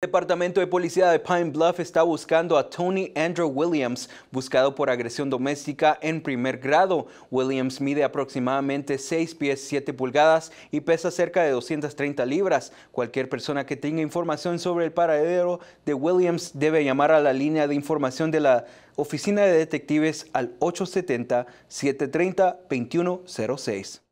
El Departamento de Policía de Pine Bluff está buscando a Tony Andrew Williams, buscado por agresión doméstica en primer grado. Williams mide aproximadamente 6 pies 7 pulgadas y pesa cerca de 230 libras. Cualquier persona que tenga información sobre el paradero de Williams debe llamar a la línea de información de la Oficina de Detectives al 870-730-2106.